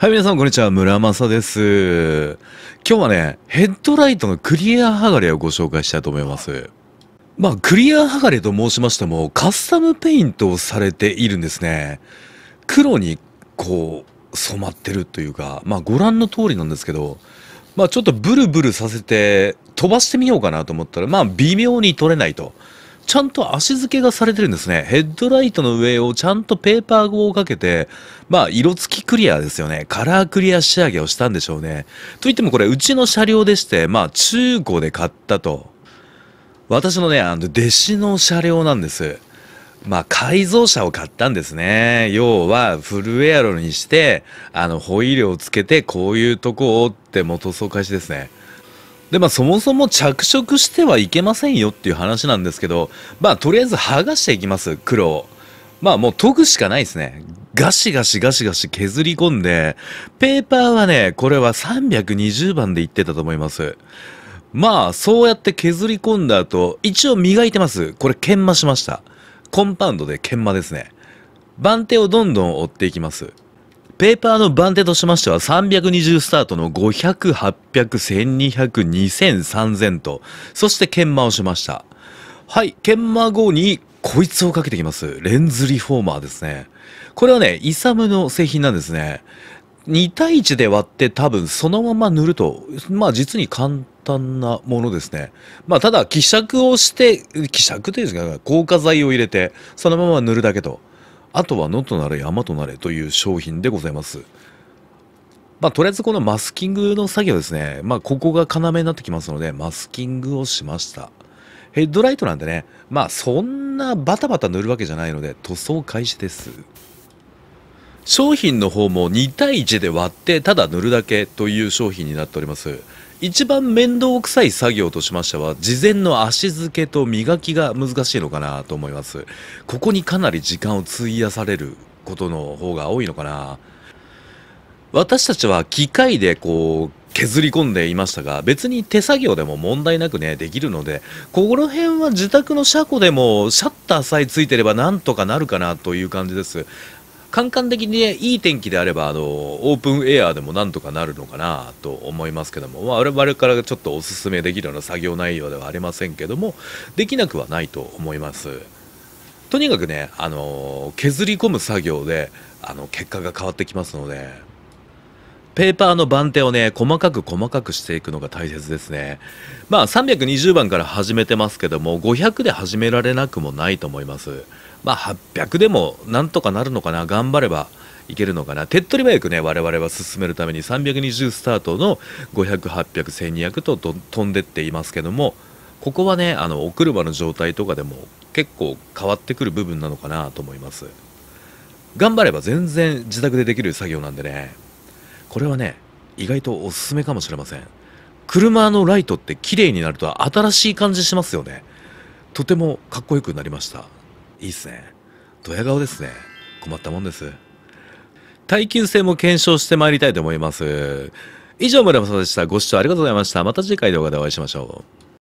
はい、皆さん、こんにちは。村正です。今日はね、ヘッドライトのクリア剥がれをご紹介したいと思います。まあ、クリア剥がれと申しましても、カスタムペイントをされているんですね。黒に、こう、染まってるというか、まあ、ご覧の通りなんですけど、まあ、ちょっとブルブルさせて、飛ばしてみようかなと思ったら、まあ、微妙に取れないと。ちゃんと足付けがされてるんですね。ヘッドライトの上をちゃんとペーパー号をかけて、まあ、色付きクリアですよね。カラークリア仕上げをしたんでしょうね。といってもこれ、うちの車両でして、まあ、中古で買ったと。私のね、あの、弟子の車両なんです。まあ、改造車を買ったんですね。要は、フルエアロにして、あの、ホイールをつけて、こういうとこをって、も塗装開始ですね。で、まあ、そもそも着色してはいけませんよっていう話なんですけど、まあ、とりあえず剥がしていきます、黒を。まあ、もう研ぐしかないですね。ガシガシガシガシ削り込んで、ペーパーはね、これは320番で言ってたと思います。まあ、そうやって削り込んだ後、一応磨いてます。これ、研磨しました。コンパウンドで研磨ですね。番手をどんどん追っていきます。ペーパーの番手としましては320スタートの500、800、1200、2000、3000と、そして研磨をしました。はい、研磨後にこいつをかけてきます。レンズリフォーマーですね。これはね、イサムの製品なんですね。2対1で割って多分そのまま塗ると、まあ実に簡単なものですね。まあただ希釈をして、希釈というんですか、硬化剤を入れて、そのまま塗るだけと。あとは野となれ山となれという商品でございます。まあ、とりあえずこのマスキングの作業ですね。まあ、ここが要になってきますので、マスキングをしました。ヘッドライトなんでね、まあ、そんなバタバタ塗るわけじゃないので、塗装開始です。商品の方も2対1で割ってただ塗るだけという商品になっております一番面倒くさい作業としましては事前の足付けと磨きが難しいのかなと思いますここにかなり時間を費やされることの方が多いのかな私たちは機械でこう削り込んでいましたが別に手作業でも問題なくねできるのでここら辺は自宅の車庫でもシャッターさえついてればなんとかなるかなという感じですカンカン的に、ね、いい天気であればあのオープンエアでもなんとかなるのかなと思いますけども、まあ、我々からちょっとおすすめできるような作業内容ではありませんけどもできなくはないと思いますとにかくねあの削り込む作業であの結果が変わってきますので。ペーパーの番手をね、細かく細かくしていくのが大切ですね。まあ、320番から始めてますけども、500で始められなくもないと思います。まあ、800でもなんとかなるのかな、頑張れば。いけるのかな手っ取り早くね我々は進めるために320スタートの5008001200と飛んでっていますけどもここはねあのお車の状態とかでも結構変わってくる部分なのかなと思います頑張れば全然自宅でできる作業なんでねこれはね意外とおすすめかもしれません車のライトって綺麗になると新しい感じしますよねとてもかっこよくなりましたいいっすねドヤ顔ですね困ったもんです耐久性も検証してまいりたいと思います以上村正でしたご視聴ありがとうございましたまた次回動画でお会いしましょう